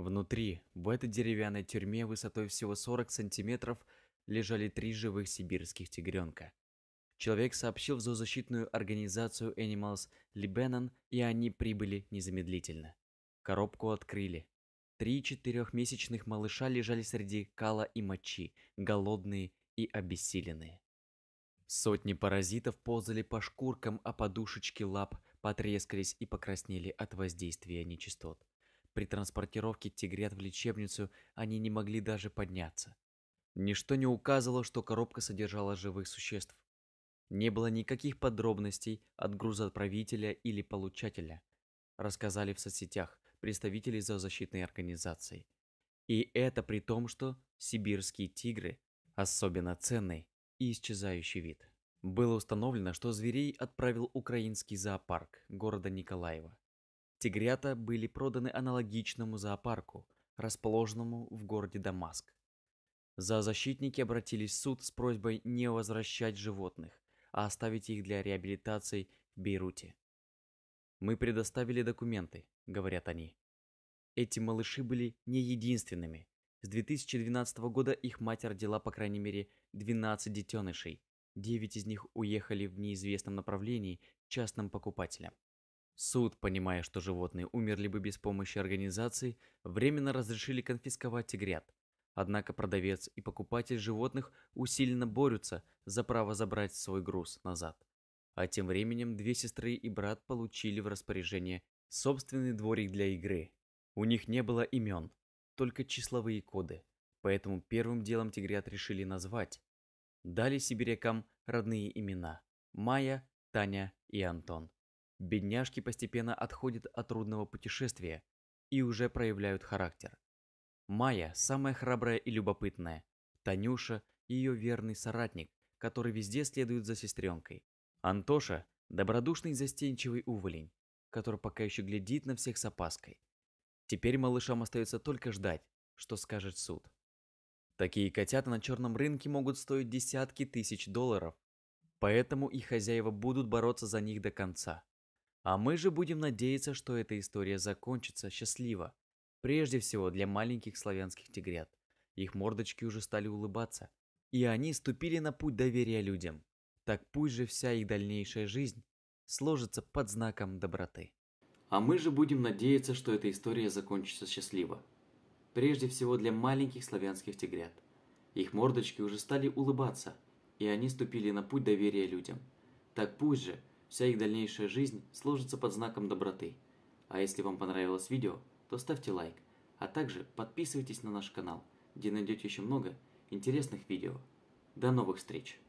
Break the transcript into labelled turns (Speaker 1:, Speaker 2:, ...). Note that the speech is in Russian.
Speaker 1: Внутри, в этой деревянной тюрьме высотой всего 40 сантиметров, лежали три живых сибирских тигренка. Человек сообщил в зоозащитную организацию Animals Libanon, и они прибыли незамедлительно. Коробку открыли. Три четырехмесячных малыша лежали среди кала и мочи, голодные и обессиленные. Сотни паразитов ползали по шкуркам, а подушечки лап потрескались и покраснели от воздействия нечистот. При транспортировке тигрят в лечебницу они не могли даже подняться. Ничто не указывало, что коробка содержала живых существ. Не было никаких подробностей от грузоотправителя или получателя, рассказали в соцсетях представители зоозащитной организации. И это при том, что сибирские тигры – особенно ценный и исчезающий вид. Было установлено, что зверей отправил украинский зоопарк города Николаева. Тигрята были проданы аналогичному зоопарку, расположенному в городе Дамаск. За защитники обратились в суд с просьбой не возвращать животных, а оставить их для реабилитации в Бейруте. «Мы предоставили документы», — говорят они. Эти малыши были не единственными. С 2012 года их мать родила по крайней мере 12 детенышей. Девять из них уехали в неизвестном направлении частным покупателям. Суд, понимая, что животные умерли бы без помощи организации, временно разрешили конфисковать тигрят. Однако продавец и покупатель животных усиленно борются за право забрать свой груз назад. А тем временем две сестры и брат получили в распоряжение собственный дворик для игры. У них не было имен, только числовые коды, поэтому первым делом тигрят решили назвать. Дали сибирякам родные имена – Майя, Таня и Антон. Бедняжки постепенно отходят от трудного путешествия и уже проявляют характер. Майя – самая храбрая и любопытная. Танюша – ее верный соратник, который везде следует за сестренкой. Антоша – добродушный застенчивый уволень, который пока еще глядит на всех с опаской. Теперь малышам остается только ждать, что скажет суд. Такие котята на черном рынке могут стоить десятки тысяч долларов, поэтому их хозяева будут бороться за них до конца. А мы же будем надеяться, что эта история закончится счастливо. Прежде всего для маленьких славянских тигрят. Их мордочки уже стали улыбаться. И они ступили на путь доверия людям. Так пусть же вся их дальнейшая жизнь сложится под знаком доброты. А мы же будем надеяться, что эта история закончится счастливо. Прежде всего для маленьких славянских тигрят. Их мордочки уже стали улыбаться, и они ступили на путь доверия людям. Так пусть же – Вся их дальнейшая жизнь сложится под знаком доброты. А если вам понравилось видео, то ставьте лайк, а также подписывайтесь на наш канал, где найдете еще много интересных видео. До новых встреч!